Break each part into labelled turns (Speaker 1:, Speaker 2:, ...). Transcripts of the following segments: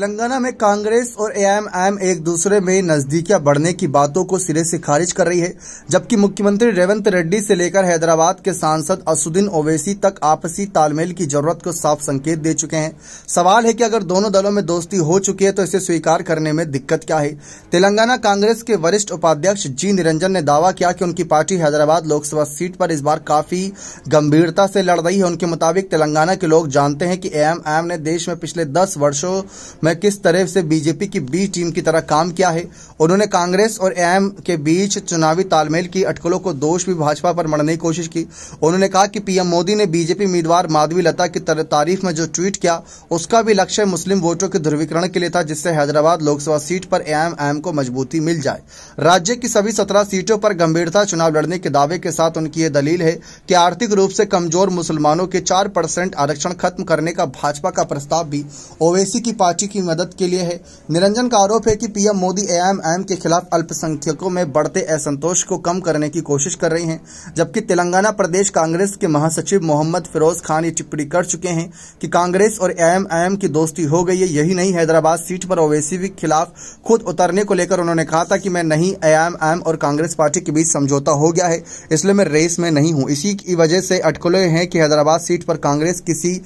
Speaker 1: तेलंगाना में कांग्रेस और एआईएमआईएम एक दूसरे में नजदीकियां बढ़ने की बातों को सिरे से खारिज कर रही है जबकि मुख्यमंत्री रेवंत रेड्डी से लेकर हैदराबाद के सांसद असुद्दीन ओवैसी तक आपसी तालमेल की जरूरत को साफ संकेत दे चुके हैं सवाल है कि अगर दोनों दलों में दोस्ती हो चुकी है तो इसे स्वीकार करने में दिक्कत क्या है तेलंगाना कांग्रेस के वरिष्ठ उपाध्यक्ष जी निरंजन ने दावा किया कि उनकी पार्टी हैदराबाद लोकसभा सीट पर इस बार काफी गंभीरता से लड़ रही है उनके मुताबिक तेलंगाना के लोग जानते हैं कि एएमआईएम ने देश में पिछले दस वर्षों में मैं किस तरह से बीजेपी की बी टीम की तरह काम किया है उन्होंने कांग्रेस और एम के बीच चुनावी तालमेल की अटकलों को दोष भी भाजपा पर मरने की कोशिश की उन्होंने कहा कि पीएम मोदी ने बीजेपी उम्मीदवार माधवी लता की तारीफ में जो ट्वीट किया उसका भी लक्ष्य मुस्लिम वोटों के ध्रुवीकरण के लिए था जिससे हैदराबाद लोकसभा सीट पर एम एम को मजबूती मिल जाए राज्य की सभी सत्रह सीटों पर गंभीरता चुनाव लड़ने के दावे के साथ उनकी ये दलील है कि आर्थिक रूप से कमजोर मुसलमानों के चार आरक्षण खत्म करने का भाजपा का प्रस्ताव भी ओवैसी की पार्टी की की मदद के लिए है निरंजन का आरोप है कि पीएम मोदी एआईएमआईएम के खिलाफ अल्पसंख्यकों में बढ़ते असंतोष को कम करने की कोशिश कर रही हैं जबकि तेलंगाना प्रदेश कांग्रेस के महासचिव मोहम्मद फिरोज खान ये टिप्पणी कर चुके हैं कि कांग्रेस और एआईएमआईएम की दोस्ती हो गई है यही नहीं हैदराबाद सीट पर ओवैसी के खिलाफ खुद उतरने को लेकर उन्होंने कहा था कि मैं नहीं एआईएमआईएम और कांग्रेस पार्टी के बीच समझौता हो गया है इसलिए मैं रेस में नहीं हूँ इसी की वजह से अटकले हैं कि हैदराबाद सीट पर कांग्रेस किसी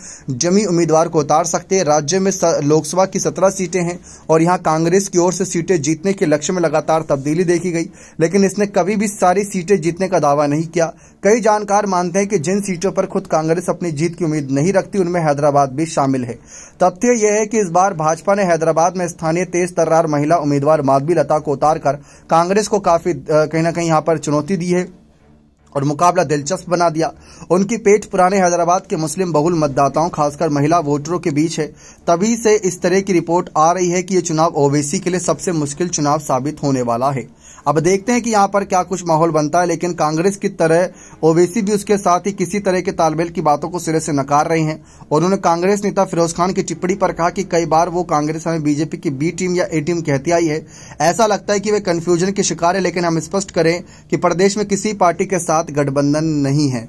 Speaker 1: जमी उम्मीदवार को उतार सकते राज्य में लोकसभा की सत्रह सीटें हैं और यहाँ कांग्रेस की ओर से सीटें जीतने के लक्ष्य में लगातार तब्दीली देखी गई लेकिन इसने कभी भी सारी सीटें जीतने का दावा नहीं किया कई जानकार मानते हैं कि जिन सीटों पर खुद कांग्रेस अपनी जीत की उम्मीद नहीं रखती उनमें हैदराबाद भी शामिल है तथ्य यह है कि इस बार भाजपा ने हैदराबाद में स्थानीय तेज तर्रार महिला उम्मीदवार माधवी लता को उतार कांग्रेस को काफी कहीं ना कहीं यहाँ पर चुनौती दी है और मुकाबला दिलचस्प बना दिया उनकी पेट पुराने हैदराबाद के मुस्लिम बहुल मतदाताओं खासकर महिला वोटरों के बीच है तभी से इस तरह की रिपोर्ट आ रही है कि ये चुनाव ओवेसी के लिए सबसे मुश्किल चुनाव साबित होने वाला है अब देखते हैं कि यहाँ पर क्या कुछ माहौल बनता है लेकिन कांग्रेस की तरह ओवैसी भी उसके साथ ही किसी तरह के तालमेल की बातों को सिरे से नकार रहे हैं और उन्होंने कांग्रेस नेता फिरोज खान की टिप्पणी पर कहा कि कई बार वो कांग्रेस हमें बीजेपी की बी टीम या ए टीम कहती आई है ऐसा लगता है कि वे कन्फ्यूजन के शिकार है लेकिन हम स्पष्ट करें कि प्रदेश में किसी पार्टी के साथ गठबंधन नहीं है